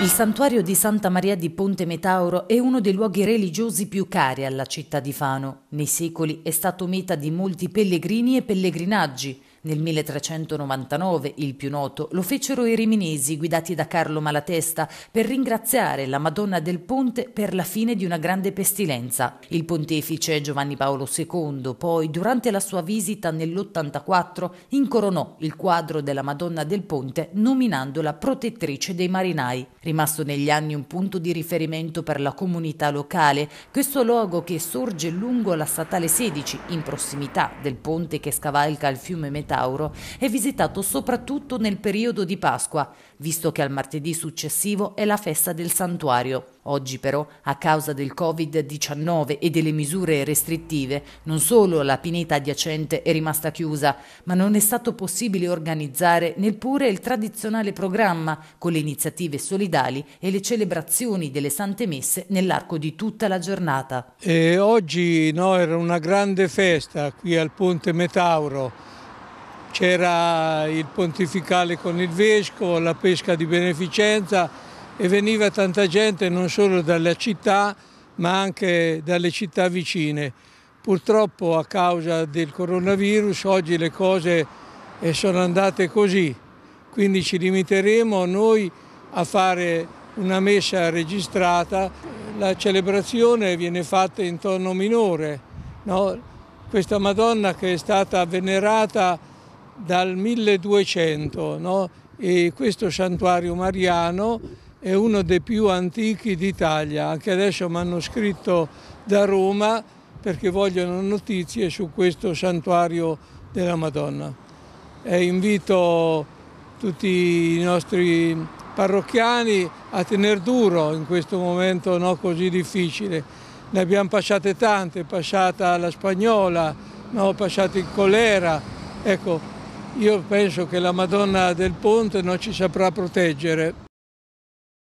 Il santuario di Santa Maria di Ponte Metauro è uno dei luoghi religiosi più cari alla città di Fano. Nei secoli è stato meta di molti pellegrini e pellegrinaggi. Nel 1399, il più noto, lo fecero i riminesi guidati da Carlo Malatesta per ringraziare la Madonna del Ponte per la fine di una grande pestilenza. Il pontefice Giovanni Paolo II poi, durante la sua visita nell'84, incoronò il quadro della Madonna del Ponte nominandola protettrice dei marinai. Rimasto negli anni un punto di riferimento per la comunità locale, questo luogo che sorge lungo la statale 16, in prossimità del ponte che scavalca il fiume Metropolitano, Centauro è visitato soprattutto nel periodo di Pasqua, visto che al martedì successivo è la festa del santuario. Oggi però, a causa del Covid-19 e delle misure restrittive, non solo la pineta adiacente è rimasta chiusa, ma non è stato possibile organizzare neppure il tradizionale programma con le iniziative solidali e le celebrazioni delle sante messe nell'arco di tutta la giornata. E oggi no, era una grande festa qui al Ponte Metauro c'era il pontificale con il vescovo, la pesca di beneficenza e veniva tanta gente non solo dalla città ma anche dalle città vicine. Purtroppo a causa del coronavirus oggi le cose eh, sono andate così, quindi ci limiteremo noi a fare una messa registrata. La celebrazione viene fatta in tono minore. No? Questa Madonna che è stata venerata dal 1200 no? e questo santuario mariano è uno dei più antichi d'Italia, anche adesso mi hanno scritto da Roma perché vogliono notizie su questo santuario della Madonna. E invito tutti i nostri parrocchiani a tenere duro in questo momento no, così difficile. Ne abbiamo passate tante, passata la spagnola, no, è passato il colera, ecco, io penso che la Madonna del Ponte non ci saprà proteggere